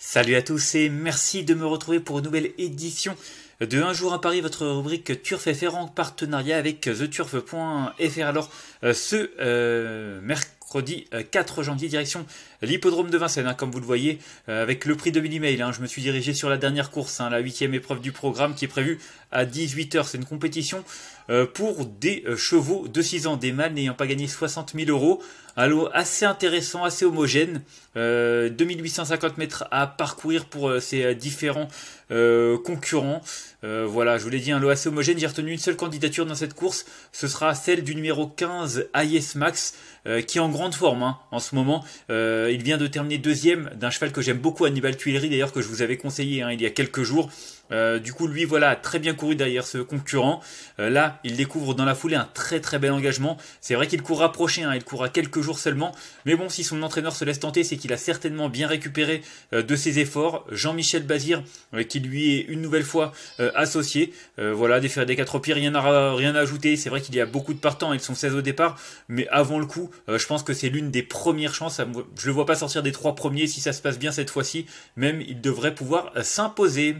Salut à tous et merci de me retrouver pour une nouvelle édition de Un jour à Paris, votre rubrique Turf FR en partenariat avec TheTurf.fr. Alors, euh, ce euh, mercredi 4 euh, janvier, direction l'hippodrome de Vincennes, hein, comme vous le voyez, avec le prix de mini Hein, je me suis dirigé sur la dernière course, hein, la huitième épreuve du programme qui est prévue à 18h. C'est une compétition euh, pour des euh, chevaux de 6 ans, des mâles n'ayant pas gagné 60 000 euros. Un lot assez intéressant, assez homogène, 2850 euh, mètres à parcourir pour ces différents concurrents. voilà, je vous l'ai dit, un lot assez homogène, j'ai retenu une seule candidature dans cette course, ce sera celle du numéro 15, IS Max, qui est en grande forme hein, en ce moment. il vient de terminer deuxième d'un cheval que j'aime beaucoup, Hannibal Tuileries d'ailleurs, que je vous avais conseillé hein, il y a quelques jours. du coup, lui, voilà, très bien couru derrière ce concurrent. là, il découvre dans la foulée un très très bel engagement. C'est vrai qu'il court rapproché, hein. il court à quelques jours seulement. Mais bon, si son entraîneur se laisse tenter, c'est qu'il a certainement bien récupéré euh, de ses efforts. Jean-Michel Bazir, euh, qui lui est une nouvelle fois euh, associé. voilà, des des 4 pieds, rien à, rien à ajouter. C'est vrai qu'il y a beaucoup de partants, ils sont 16 au départ. Mais avant le coup, je pense que c'est l'une des premières chances. Je je le vois pas sortir des trois premiers. Si ça se passe bien cette fois-ci, même il devrait pouvoir s'imposer.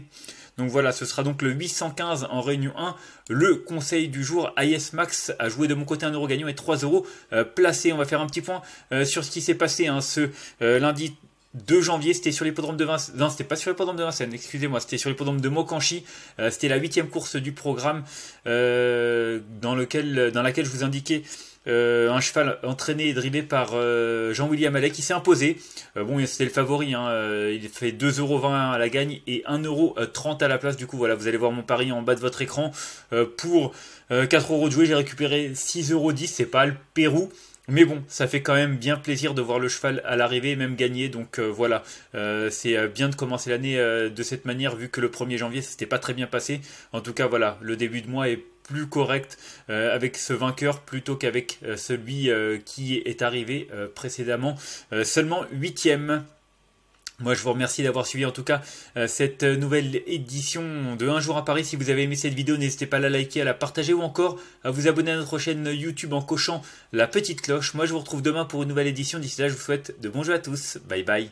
Donc voilà, ce sera donc le 815 en réunion 1. Le conseil du jour, IS Max a joué de mon côté un euro gagnant et 3 euros euh, placé. On va faire un petit point euh, sur ce qui s'est passé hein, ce euh, lundi 2 janvier, c'était sur l'hippodrome de Vincennes. Non, c'était pas sur l'hippodrome de Vincennes, excusez-moi, c'était sur l'hippodrome de Mokanchi. c'était la huitième course du programme dans, lequel, dans laquelle je vous indiquais euh, un cheval entraîné et drivé par euh, Jean-William Allais qui s'est imposé. Euh, bon, c'était le favori, hein. il fait 2,20€ à la gagne et 1,30€ à la place. Du coup, voilà, vous allez voir mon pari en bas de votre écran. pour 4€ de jouer, j'ai récupéré 6,10€, c'est pas le Pérou. Mais bon, ça fait quand même bien plaisir de voir le cheval à l'arrivée même gagner. Donc voilà, c'est bien de commencer l'année de cette manière vu que le 1er janvier ça s'était pas très bien passé. En tout cas voilà, le début de mois est plus correct euh, avec ce vainqueur plutôt qu'avec euh, celui euh, qui est arrivé précédemment seulement huitième. Moi, je vous remercie d'avoir suivi en tout cas cette nouvelle édition de Un jour à Paris. Si vous avez aimé cette vidéo, n'hésitez pas à la liker, à la partager ou encore à vous abonner à notre chaîne YouTube en cochant la petite cloche. Moi, je vous retrouve demain pour une nouvelle édition. D'ici là, je vous souhaite de bons jeux à tous. Bye bye.